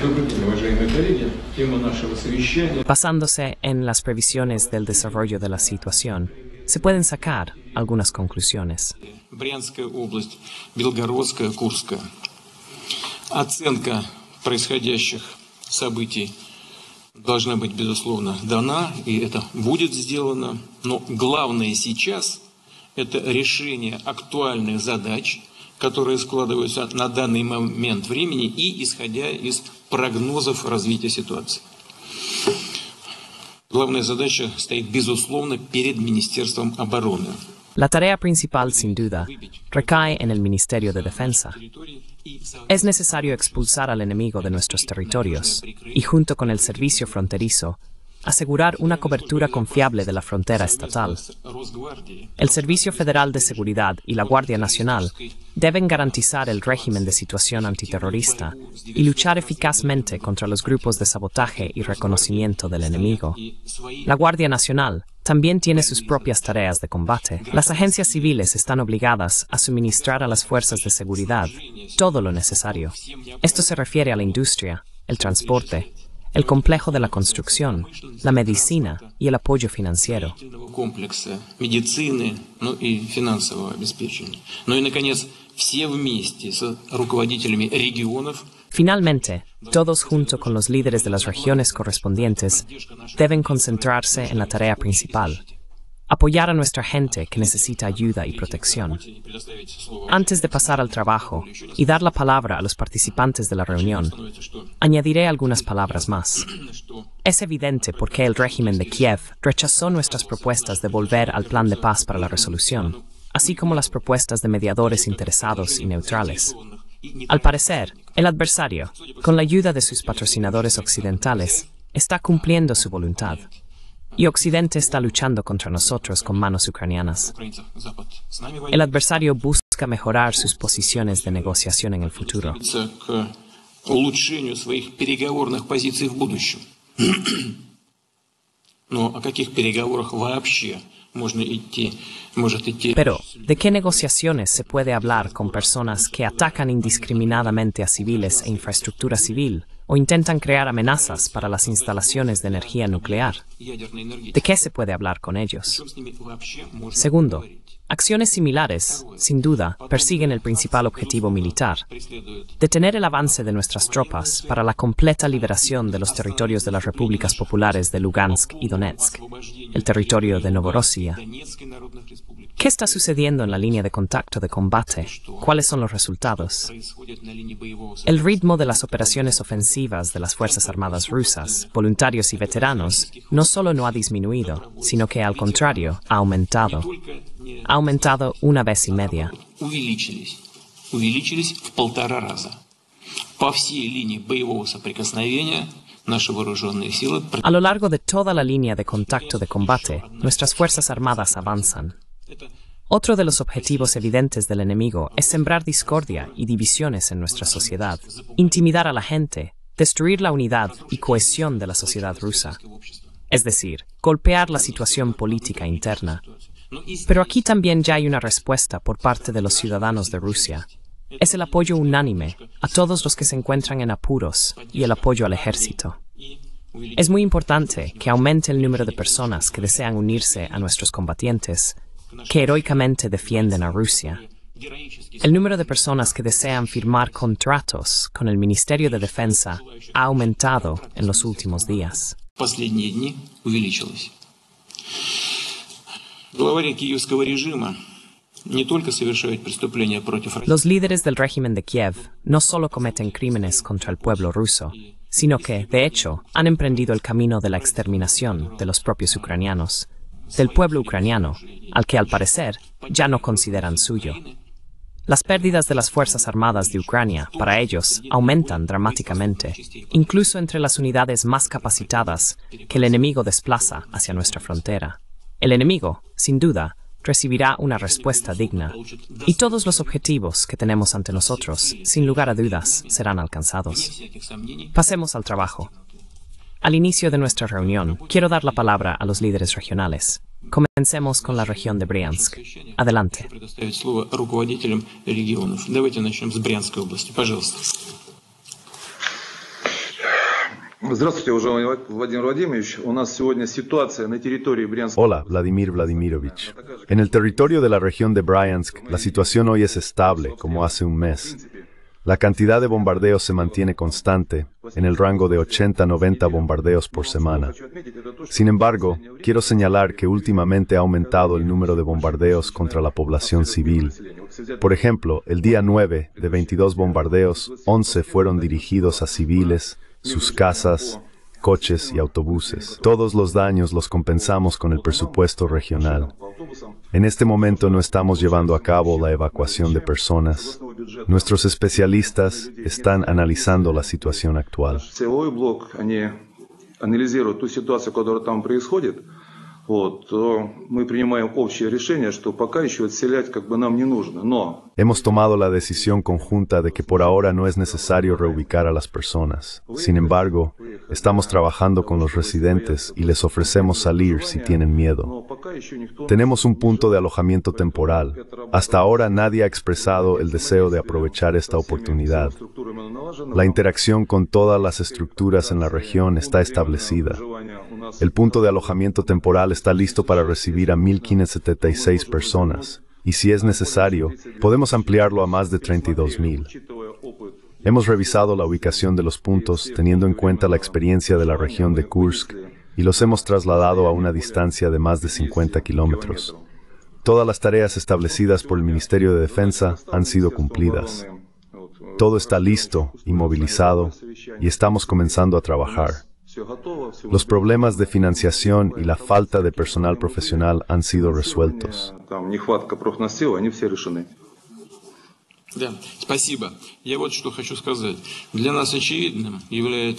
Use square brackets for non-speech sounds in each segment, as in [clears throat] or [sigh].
Добрый день, уважаемые коллеги. Тема нашего совещания... Basándose en las previsiones del desarrollo de la situación, se pueden sacar algunas conclusiones. Брянская область, Белгородская, Курская. Оценка происходящих событий должна быть, безусловно, дана, и это будет сделано. Но главное сейчас – это решение актуальных задач – которые складываются на данный момент времени и исходя из прогнозов развития ситуации. Главная задача стоит, безусловно, перед Министерством обороны. La tarea principal, sin duda, recae en el Ministerio de Defensa. Es necesario expulsar al enemigo de nuestros territorios y, junto con el servicio fronterizo, asegurar una cobertura confiable de la frontera estatal. El Servicio Federal de Seguridad y la Guardia Nacional deben garantizar el régimen de situación antiterrorista y luchar eficazmente contra los grupos de sabotaje y reconocimiento del enemigo. La Guardia Nacional también tiene sus propias tareas de combate. Las agencias civiles están obligadas a suministrar a las fuerzas de seguridad todo lo necesario. Esto se refiere a la industria, el transporte, el complejo de la construcción, la medicina y el apoyo financiero. Finalmente, todos junto con los líderes de las regiones correspondientes deben concentrarse en la tarea principal, apoyar a nuestra gente que necesita ayuda y protección. Antes de pasar al trabajo y dar la palabra a los participantes de la reunión, añadiré algunas palabras más. Es evidente por qué el régimen de Kiev rechazó nuestras propuestas de volver al plan de paz para la resolución, así como las propuestas de mediadores interesados y neutrales. Al parecer, el adversario, con la ayuda de sus patrocinadores occidentales, está cumpliendo su voluntad. Y Occidente está luchando contra nosotros con manos ucranianas. El adversario busca mejorar sus posiciones de negociación en el futuro. [clears throat] Pero, ¿de qué negociaciones se puede hablar con personas que atacan indiscriminadamente a civiles e infraestructura civil? o intentan crear amenazas para las instalaciones de energía nuclear. ¿De qué se puede hablar con ellos? Segundo, acciones similares, sin duda, persiguen el principal objetivo militar, detener el avance de nuestras tropas para la completa liberación de los territorios de las repúblicas populares de Lugansk y Donetsk, el territorio de Novorossiya. ¿Qué está sucediendo en la línea de contacto de combate? ¿Cuáles son los resultados? El ritmo de las operaciones ofensivas de las Fuerzas Armadas rusas, voluntarios y veteranos, no solo no ha disminuido, sino que al contrario, ha aumentado. Ha aumentado una vez y media. A lo largo de toda la línea de contacto de combate, nuestras Fuerzas Armadas avanzan. Otro de los objetivos evidentes del enemigo es sembrar discordia y divisiones en nuestra sociedad, intimidar a la gente, destruir la unidad y cohesión de la sociedad rusa, es decir, golpear la situación política interna. Pero aquí también ya hay una respuesta por parte de los ciudadanos de Rusia. Es el apoyo unánime a todos los que se encuentran en apuros y el apoyo al ejército. Es muy importante que aumente el número de personas que desean unirse a nuestros combatientes que heroicamente defienden a Rusia. El número de personas que desean firmar contratos con el Ministerio de Defensa ha aumentado en los últimos días. Los líderes del régimen de Kiev no solo cometen crímenes contra el pueblo ruso, sino que, de hecho, han emprendido el camino de la exterminación de los propios ucranianos, del pueblo ucraniano, al que al parecer ya no consideran suyo. Las pérdidas de las Fuerzas Armadas de Ucrania para ellos aumentan dramáticamente, incluso entre las unidades más capacitadas que el enemigo desplaza hacia nuestra frontera. El enemigo, sin duda, recibirá una respuesta digna, y todos los objetivos que tenemos ante nosotros, sin lugar a dudas, serán alcanzados. Pasemos al trabajo. Al inicio de nuestra reunión, quiero dar la palabra a los líderes regionales. Comencemos con la región de Bryansk. Adelante. Hola, Vladimir Vladimirovich. En el territorio de la región de Bryansk, la situación hoy es estable, como hace un mes. La cantidad de bombardeos se mantiene constante, en el rango de 80-90 bombardeos por semana. Sin embargo, quiero señalar que últimamente ha aumentado el número de bombardeos contra la población civil. Por ejemplo, el día 9, de 22 bombardeos, 11 fueron dirigidos a civiles, sus casas, coches y autobuses. Todos los daños los compensamos con el presupuesto regional. En este momento no estamos llevando a cabo la evacuación de personas. Nuestros especialistas están analizando la situación actual. Э, Hemos tomado la decisión conjunta de que por ahora no es necesario reubicar a las personas. Sin embargo, estamos trabajando con los residentes y les ofrecemos salir si tienen miedo. Tenemos un punto de alojamiento temporal. Hasta ahora nadie ha expresado el deseo de aprovechar esta oportunidad. La interacción con todas las estructuras en la región está establecida. El punto de alojamiento temporal está listo para recibir a 1.576 personas y si es necesario, podemos ampliarlo a más de 32.000. Hemos revisado la ubicación de los puntos teniendo en cuenta la experiencia de la región de Kursk y los hemos trasladado a una distancia de más de 50 kilómetros. Todas las tareas establecidas por el Ministerio de Defensa han sido cumplidas. Todo está listo y movilizado y estamos comenzando a trabajar. Los problemas de financiación y la falta de personal profesional han sido resueltos.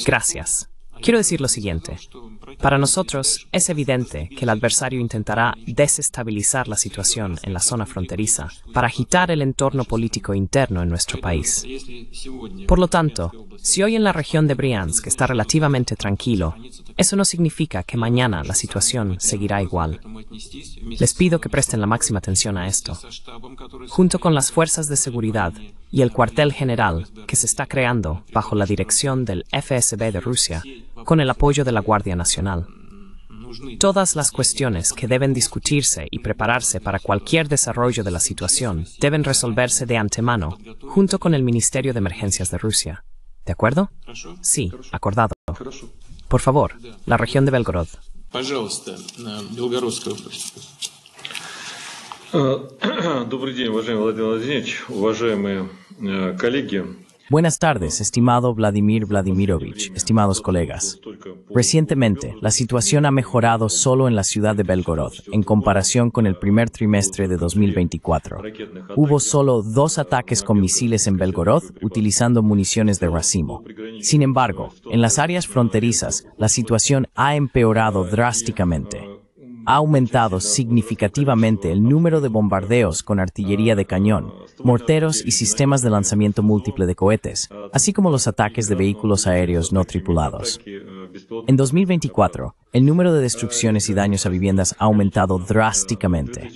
Gracias. Quiero decir lo siguiente. Para nosotros es evidente que el adversario intentará desestabilizar la situación en la zona fronteriza para agitar el entorno político interno en nuestro país. Por lo tanto, si hoy en la región de Briansk está relativamente tranquilo, eso no significa que mañana la situación seguirá igual. Les pido que presten la máxima atención a esto. Junto con las fuerzas de seguridad, y el cuartel general que se está creando bajo la dirección del FSB de Rusia con el apoyo de la Guardia Nacional. Todas las cuestiones que deben discutirse y prepararse para cualquier desarrollo de la situación deben resolverse de antemano junto con el Ministerio de Emergencias de Rusia. ¿De acuerdo? Sí, acordado. Por favor, la región de Belgorod. Э, [clears throat] э, Buenas tardes, estimado Vladimir Vladimirovich, estimados colegas. Recientemente, la situación ha mejorado solo en la ciudad de Belgorod, en comparación con el primer trimestre de 2024. Hubo solo dos ataques con misiles en Belgorod utilizando municiones de racimo. Sin embargo, en las áreas fronterizas, la situación ha empeorado drásticamente. Э, ha aumentado significativamente el número de bombardeos con artillería de cañón, morteros y sistemas de lanzamiento múltiple de cohetes, así como los ataques de vehículos aéreos no tripulados. En 2024, el número de destrucciones y daños a viviendas ha aumentado drásticamente.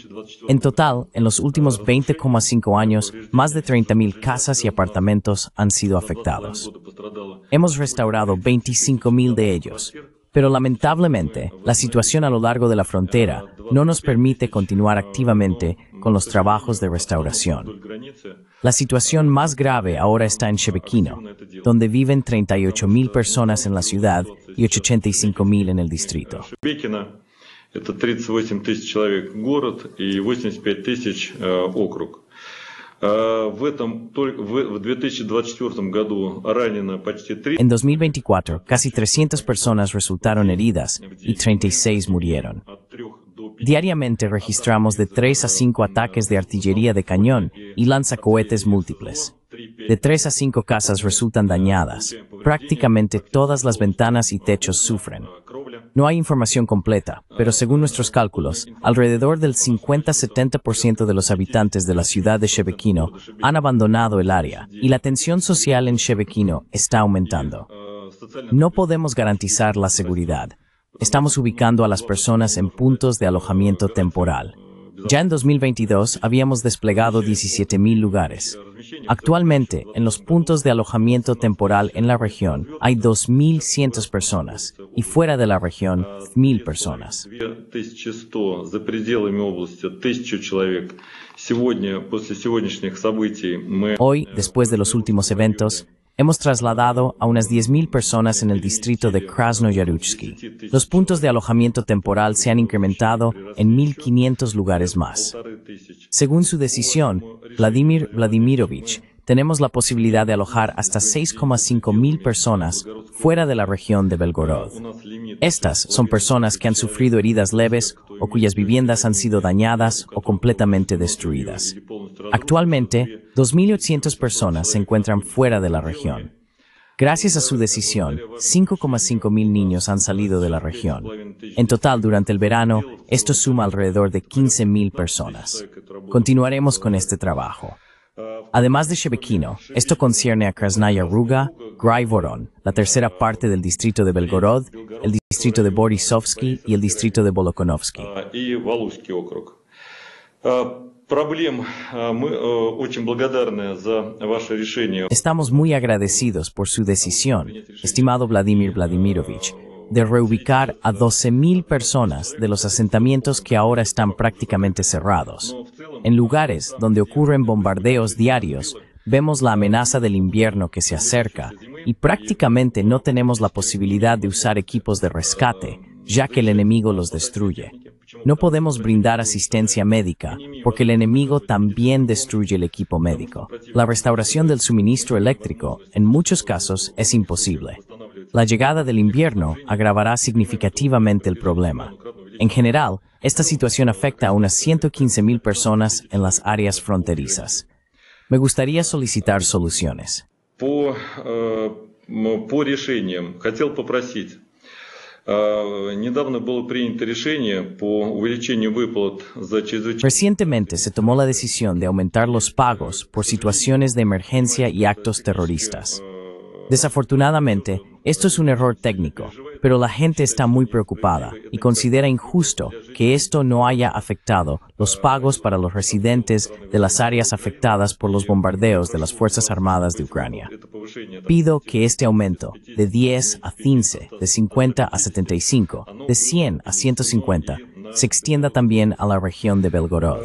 En total, en los últimos 20,5 años, más de 30.000 casas y apartamentos han sido afectados. Hemos restaurado 25.000 de ellos, pero lamentablemente, la situación a lo largo de la frontera no nos permite continuar activamente con los trabajos de restauración. La situación más grave ahora está en Chebequino, donde viven 38.000 personas en la ciudad y 85.000 en el distrito. En 2024, casi 300 personas resultaron heridas y 36 murieron. Diariamente registramos de 3 a 5 ataques de artillería de cañón y lanzacohetes múltiples. De 3 a 5 casas resultan dañadas. Prácticamente todas las ventanas y techos sufren. No hay información completa, pero según nuestros cálculos, alrededor del 50-70% de los habitantes de la ciudad de Shebequino han abandonado el área y la tensión social en Shebequino está aumentando. No podemos garantizar la seguridad. Estamos ubicando a las personas en puntos de alojamiento temporal ya en 2022 habíamos desplegado 17.000 lugares. Actualmente, en los puntos de alojamiento temporal en la región hay 2.100 personas y fuera de la región 1.000 personas. Hoy, después de los últimos eventos, Hemos trasladado a unas 10.000 personas en el distrito de Krasnoyarutsky. Los puntos de alojamiento temporal se han incrementado en 1.500 lugares más. Según su decisión, Vladimir Vladimirovich tenemos la posibilidad de alojar hasta 6,5 mil personas fuera de la región de Belgorod. Estas son personas que han sufrido heridas leves o cuyas viviendas han sido dañadas o completamente destruidas. Actualmente, 2.800 personas se encuentran fuera de la región. Gracias a su decisión, 5,5 mil niños han salido de la región. En total, durante el verano, esto suma alrededor de 15 mil personas. Continuaremos con este trabajo. Además de Shebekino, esto concierne a Krasnaya Ruga, Graivoron, la tercera parte del distrito de Belgorod, el distrito de Borisovsky y el distrito de Volokonovsky. Э, Estamos muy agradecidos por su decisión, estimado Vladimir Vladimirovich, de reubicar a 12.000 personas de los asentamientos que ahora están prácticamente cerrados. En lugares donde ocurren bombardeos diarios, vemos la amenaza del invierno que se acerca y prácticamente no tenemos la posibilidad de usar equipos de rescate, ya que el enemigo los destruye. No podemos brindar asistencia médica porque el enemigo también destruye el equipo médico. La restauración del suministro eléctrico, en muchos casos, es imposible. La llegada del invierno agravará significativamente el problema. En general, esta situación afecta a unas 115.000 personas en las áreas fronterizas. Me gustaría solicitar soluciones. Э, э, Recientemente se tomó la decisión de aumentar los pagos por situaciones de emergencia y actos terroristas. Э, Desafortunadamente, esto es un error técnico, pero la gente está muy preocupada y considera injusto que esto no haya afectado los pagos para los residentes de las áreas afectadas por los bombardeos de las Fuerzas Armadas de Ucrania. Pido que este aumento de 10 a 15, de 50 a 75, de 100 a 150, se extienda también a la región de Belgorod.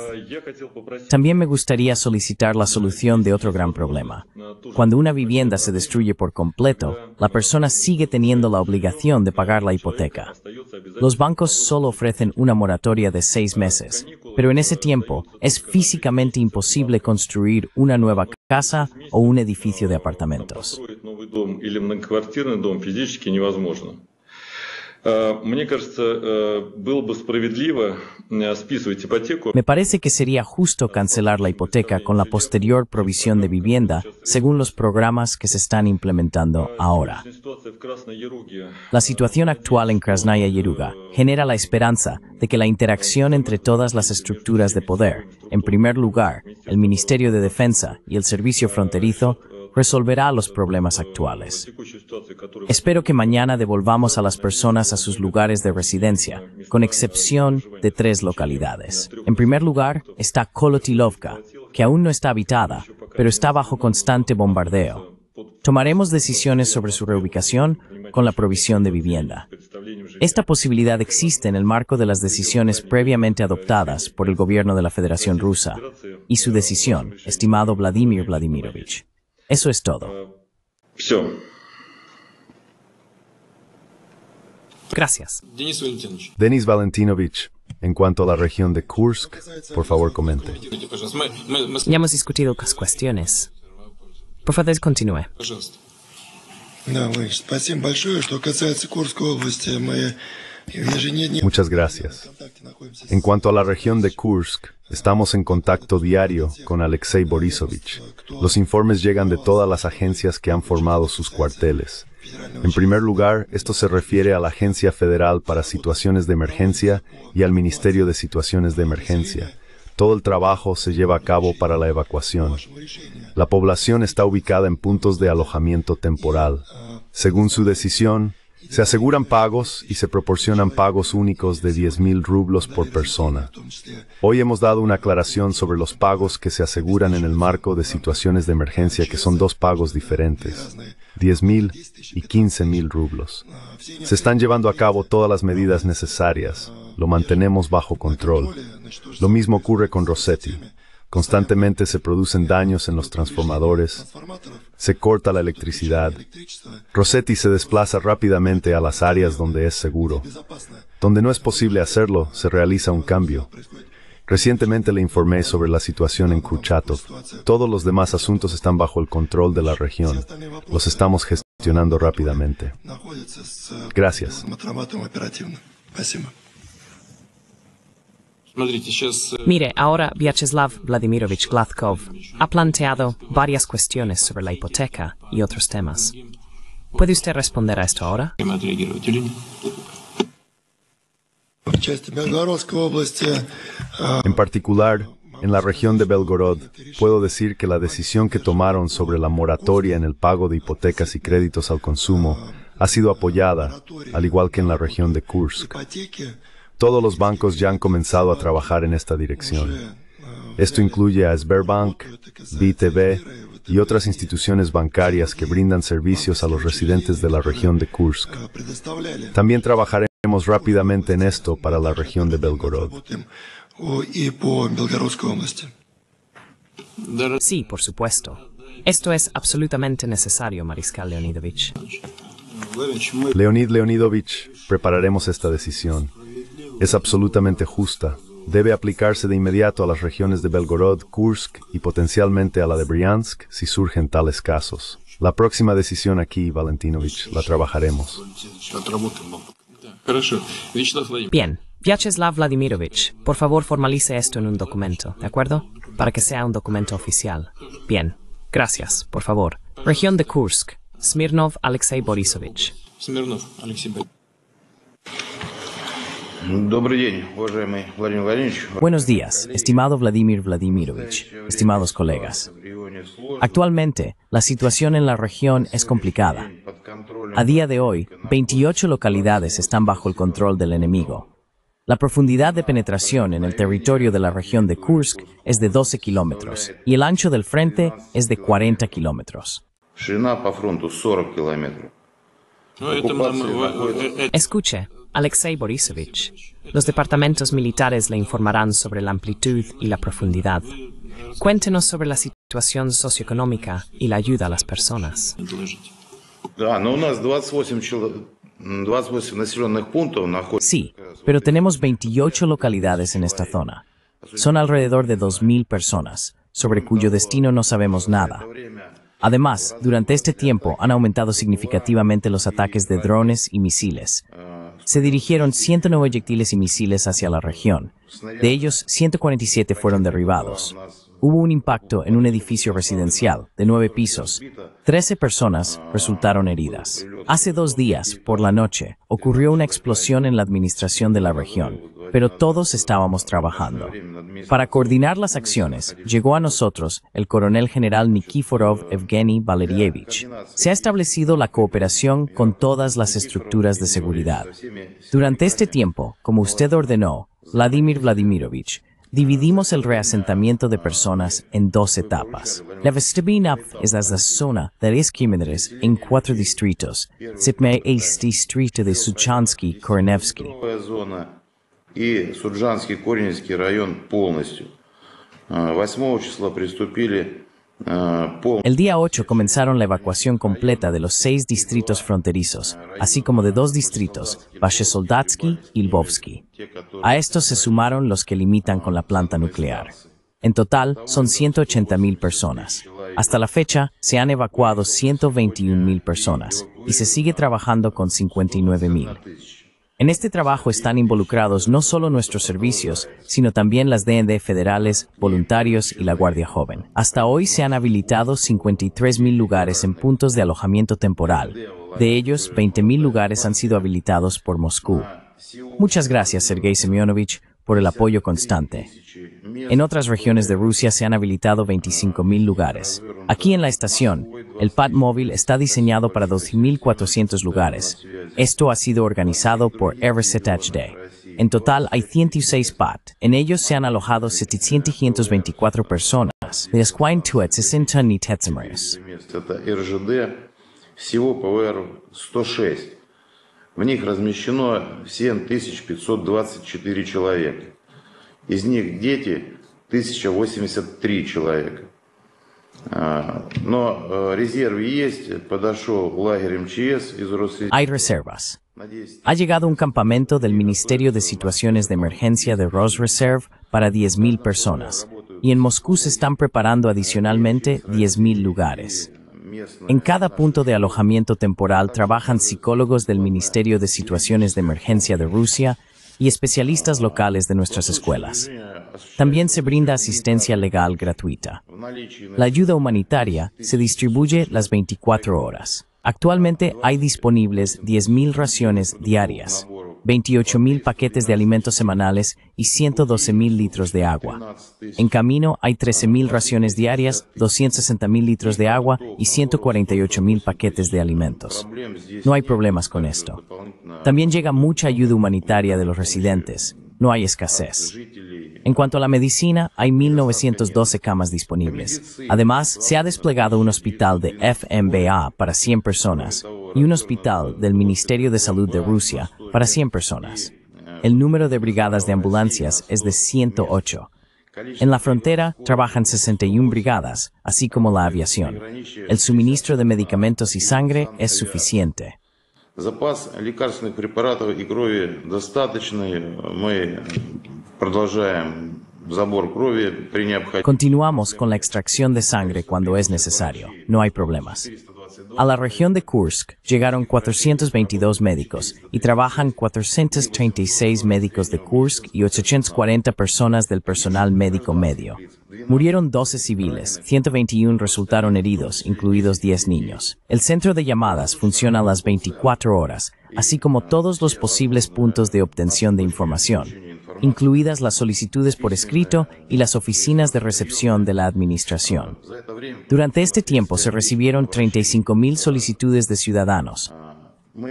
También me gustaría solicitar la solución de otro gran problema. Cuando una vivienda se destruye por completo, la persona sigue teniendo la obligación de pagar la hipoteca. Los bancos solo ofrecen una moratoria de seis meses, pero en ese tiempo es físicamente imposible construir una nueva casa o un edificio de apartamentos. Э, э, э, Me parece que sería justo cancelar la hipoteca con la posterior provisión de vivienda según los programas que se están implementando ahora. La situación actual en Krasnaya Yeruga genera la esperanza de que la interacción entre todas las estructuras de poder, en primer lugar, el Ministerio de Defensa y el Servicio Fronterizo, resolverá los problemas actuales. Espero que mañana devolvamos a las personas a sus lugares de residencia, con excepción de tres localidades. En primer lugar está Kolotilovka, que aún no está habitada, pero está bajo constante bombardeo. Tomaremos decisiones sobre su reubicación con la provisión de vivienda. Esta posibilidad existe en el marco de las decisiones previamente adoptadas por el gobierno de la Federación Rusa y su decisión, estimado Vladimir Vladimirovich. Eso es todo. Ah, gracias. Denis Valentinovich, en cuanto a la región de Kursk, por favor comente. Ya hemos discutido las cuestiones. Por favor, continúe. Muchas gracias. En cuanto a la región de Kursk, Estamos en contacto diario con Alexei Borisovich. Los informes llegan de todas las agencias que han formado sus cuarteles. En primer lugar, esto se refiere a la Agencia Federal para Situaciones de Emergencia y al Ministerio de Situaciones de Emergencia. Todo el trabajo se lleva a cabo para la evacuación. La población está ubicada en puntos de alojamiento temporal. Según su decisión, se aseguran pagos y se proporcionan pagos únicos de 10.000 rublos por persona. Hoy hemos dado una aclaración sobre los pagos que se aseguran en el marco de situaciones de emergencia, que son dos pagos diferentes, 10.000 y 15.000 rublos. Se están llevando a cabo todas las medidas necesarias, lo mantenemos bajo control. Lo mismo ocurre con Rossetti. Constantemente se producen daños en los transformadores, se corta la electricidad. Rossetti se desplaza rápidamente a las áreas donde es seguro. Donde no es posible hacerlo, se realiza un cambio. Recientemente le informé sobre la situación en Kuchatov. Todos los demás asuntos están bajo el control de la región. Los estamos gestionando rápidamente. Gracias. Э, Mire, ahora Vyacheslav Vladimirovich Glazkov ha planteado varias cuestiones sobre la hipoteca y otros temas. ¿Puede usted responder a esto ahora? Э, en particular, en la región de Belgorod, puedo decir que la decisión que tomaron sobre la moratoria en el pago de hipotecas y créditos al consumo ha sido apoyada, al igual que en la región de Kursk. Todos los bancos ya han comenzado a trabajar en esta dirección. Esto incluye a Sberbank, BTB y otras instituciones bancarias que brindan servicios a los residentes de la región de Kursk. También trabajaremos rápidamente en esto para la región de Belgorod. Sí, por supuesto. Esto es absolutamente necesario, Mariscal Leonidovich. Leonid Leonidovich, prepararemos esta decisión es absolutamente justa. Debe aplicarse de inmediato a las regiones de Belgorod, Kursk y potencialmente a la de Bryansk si surgen tales casos. La próxima decisión aquí, Valentinovich, la trabajaremos. Bien. Vyacheslav Vladimirovich, por favor formalice esto en un documento, ¿de acuerdo? Para que sea un documento oficial. Bien. Gracias, por favor. Región de Kursk. Smirnov Alexei Borisovich. Smirnov Alexei Borisovich. Buenos días, estimado Vladimir Vladimirovich, estimados colegas. Actualmente, la situación en la región es complicada. A día de hoy, 28 localidades están bajo el control del enemigo. La profundidad de penetración en el territorio de la región de Kursk es de 12 kilómetros y el ancho del frente es de 40 kilómetros. Э, э, э, Escuche, Alexei Borisovich, los departamentos militares le informarán sobre la amplitud y la profundidad. Cuéntenos sobre la situación socioeconómica y la ayuda a las personas. Sí, pero tenemos 28 localidades en esta zona. Son alrededor de 2.000 personas, sobre cuyo destino no sabemos nada. Además, durante este tiempo han aumentado significativamente los ataques de drones y misiles. Se dirigieron 109 proyectiles y misiles hacia la región. De ellos, 147 fueron derribados. Hubo un impacto en un edificio residencial de nueve pisos. Trece personas resultaron heridas. Hace dos días, por la noche, ocurrió una explosión en la administración de la región pero todos estábamos trabajando. Para coordinar las acciones, llegó a nosotros el coronel general Nikiforov Evgeny Valerievich. Se ha establecido la cooperación con todas las estructuras de seguridad. Durante este tiempo, como usted ordenó, Vladimir Vladimirovich, dividimos el reasentamiento de personas en dos etapas. La Vestibina es la zona de los en cuatro distritos, Sipme East distrito de Suchansky-Kornevsky. El día 8 comenzaron la evacuación completa de los seis distritos fronterizos, así como de dos distritos, Soldatsky y Lvovsky. A estos se sumaron los que limitan con la planta nuclear. En total, son 180.000 personas. Hasta la fecha, se han evacuado 121.000 personas y se sigue trabajando con 59.000. En este trabajo están involucrados no solo nuestros servicios, sino también las DND federales, voluntarios y la Guardia Joven. Hasta hoy se han habilitado 53.000 lugares en puntos de alojamiento temporal. De ellos, 20.000 lugares han sido habilitados por Moscú. Muchas gracias, Sergei Semyonovich, por el apoyo constante. En otras regiones de Rusia se han habilitado 25.000 lugares. Aquí en la estación, el pad móvil está diseñado para 12.400 lugares. Esto ha sido organizado por Everset HD. En total hay 106 PAD. En ellos se han alojado 724 personas, de В них размещено 7524 человека. Из них дети 1083 человека. Но э, резерв есть, подошел лагерь МЧС из Ha llegado un campamento del Ministerio de Situaciones de Emergencia de Rosreserve para 10.000 personas y en Moscú se están preparando adicionalmente 10.000 lugares. En cada punto de alojamiento temporal trabajan psicólogos del Ministerio de Situaciones de Emergencia de Rusia y especialistas locales de nuestras escuelas. También se brinda asistencia legal gratuita. La ayuda humanitaria se distribuye las 24 horas. Actualmente hay disponibles 10.000 raciones diarias, 28.000 paquetes de alimentos semanales y 112.000 litros de agua. En camino hay 13.000 raciones diarias, 260.000 litros de agua y 148.000 paquetes de alimentos. No hay problemas con esto. También llega mucha ayuda humanitaria de los residentes. No hay escasez. En cuanto a la medicina, hay 1.912 camas disponibles. Además, se ha desplegado un hospital de FMBA para 100 personas, y un hospital del Ministerio de Salud de Rusia para 100 personas. El número de brigadas de ambulancias es de 108. En la frontera trabajan 61 brigadas, así como la aviación. El suministro de medicamentos y sangre es suficiente. Continuamos con la extracción de sangre cuando es necesario. No hay problemas. A la región de Kursk llegaron 422 médicos y trabajan 436 médicos de Kursk y 840 personas del personal médico medio. Murieron 12 civiles, 121 resultaron heridos, incluidos 10 niños. El centro de llamadas funciona a las 24 horas, así como todos los posibles puntos de obtención de información incluidas las solicitudes por escrito y las oficinas de recepción de la Administración. Durante este tiempo se recibieron 35.000 solicitudes de ciudadanos.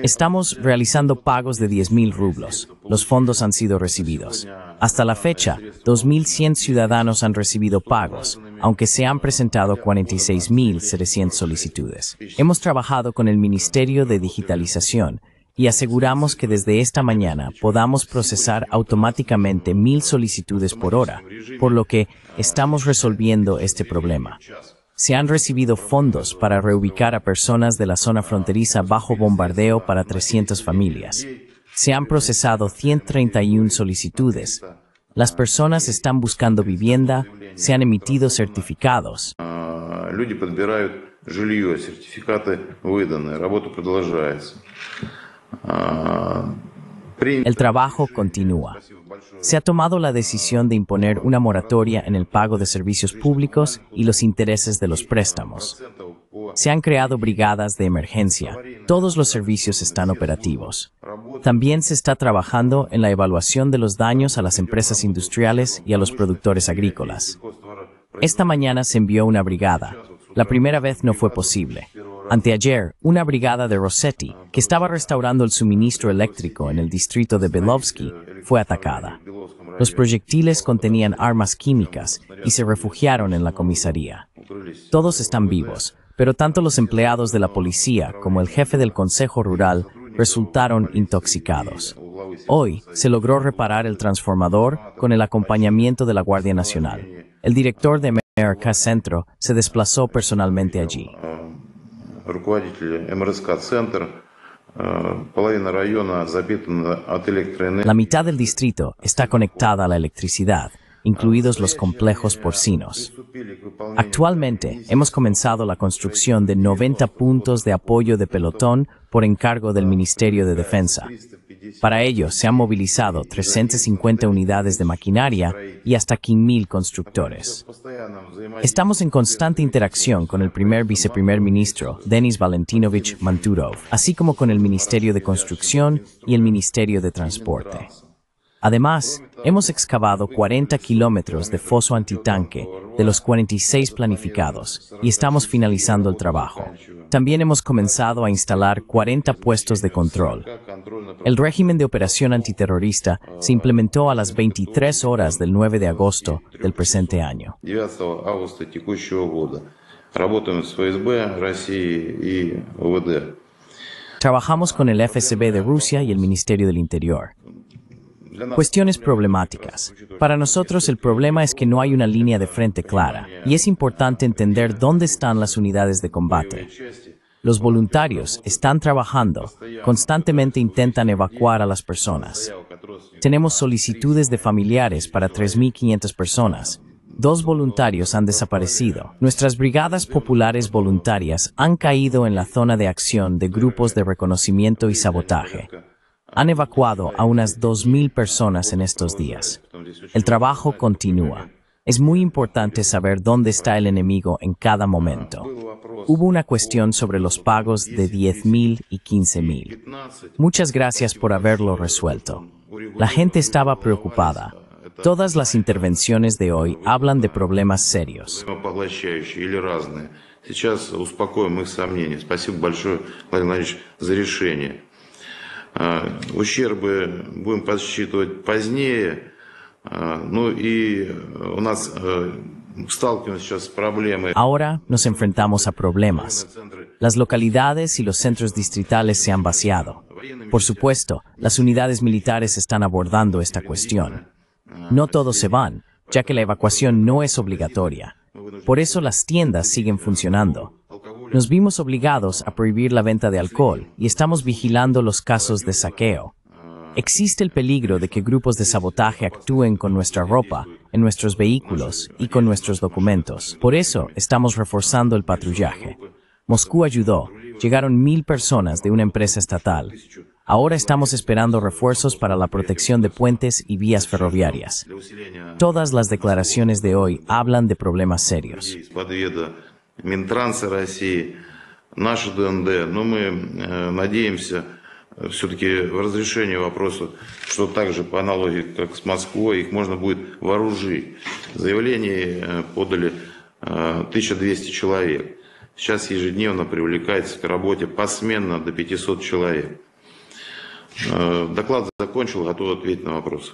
Estamos realizando pagos de 10.000 rublos. Los fondos han sido recibidos. Hasta la fecha, 2.100 ciudadanos han recibido pagos, aunque se han presentado 46.700 solicitudes. Hemos trabajado con el Ministerio de Digitalización y aseguramos que desde esta mañana podamos procesar automáticamente mil solicitudes por hora, por lo que estamos resolviendo este problema. Se han recibido fondos para reubicar a personas de la zona fronteriza bajo bombardeo para 300 familias. Se han procesado 131 solicitudes. Las personas están buscando vivienda, se han emitido certificados. Ah, el trabajo continúa. Se ha tomado la decisión de imponer una moratoria en el pago de servicios públicos y los intereses de los préstamos. Se han creado brigadas de emergencia. Todos los servicios están operativos. También se está trabajando en la evaluación de los daños a las empresas industriales y a los productores agrícolas. Esta mañana se envió una brigada. La primera vez no fue posible. Anteayer, una brigada de Rossetti, que estaba restaurando el suministro eléctrico en el distrito de Belovsky, fue atacada. Los proyectiles contenían armas químicas y se refugiaron en la comisaría. Todos están vivos, pero tanto los empleados de la policía como el jefe del Consejo Rural resultaron intoxicados. Hoy se logró reparar el transformador con el acompañamiento de la Guardia Nacional. El director de America Centro se desplazó personalmente allí. Э, la mitad del distrito está conectada a la electricidad, incluidos los complejos porcinos. Actualmente hemos comenzado la construcción de 90 puntos de apoyo de pelotón por encargo del Ministerio de Defensa. Para ello, se han movilizado 350 unidades de maquinaria y hasta 5.000 constructores. Estamos en constante interacción con el primer viceprimer ministro, Denis Valentinovich Manturov, así como con el Ministerio de Construcción y el Ministerio de Transporte. Además, hemos excavado 40 kilómetros de foso antitanque de los 46 planificados y estamos finalizando el trabajo. También hemos comenzado a instalar 40 puestos de control. El régimen de operación ah, antiterrorista ah, se implementó a las 23 horas del 9 de agosto del presente año. Trabajamos con el FSB de Rusia y el Ministerio del Interior. Cuestiones problemáticas. Para nosotros el problema es que no hay una línea de frente clara y es importante entender dónde están las unidades de combate. Los voluntarios están trabajando, constantemente intentan evacuar a las personas. Tenemos solicitudes de familiares para 3.500 personas. Dos voluntarios han desaparecido. Nuestras brigadas populares voluntarias han caído en la zona de acción de grupos de reconocimiento y sabotaje. Han evacuado a unas 2.000 personas en estos días. El trabajo continúa. Es muy importante saber dónde está el enemigo en cada momento. Hubo una cuestión sobre los pagos de 10.000 y 15.000. Muchas gracias por haberlo resuelto. La gente estaba preocupada. Todas las intervenciones de hoy hablan de problemas serios. Э, э, Ahora nos enfrentamos a problemas. Las localidades y los centros distritales se han vaciado. Por supuesto, las unidades militares están abordando esta cuestión. No todos se van, ya que la evacuación no es obligatoria. Por eso las tiendas siguen funcionando. Nos vimos obligados a prohibir la venta de alcohol y estamos vigilando los casos de saqueo. Existe el peligro de que grupos de sabotaje actúen con nuestra ropa, en nuestros vehículos y con nuestros documentos. Por eso estamos reforzando el patrullaje. Moscú ayudó. Llegaron mil personas de una empresa estatal. Ahora estamos esperando refuerzos para la protección de puentes y vías ferroviarias. Todas las declaraciones de hoy hablan de problemas serios. Минтранса России, наши ДНД. Но мы э, надеемся э, все-таки в разрешении вопроса, что также по аналогии, как с Москвой, их можно будет вооружить. Заявление э, подали 1200 человек. Сейчас ежедневно привлекается к работе посменно до 500 человек. Доклад закончил, готов ответить на вопросы.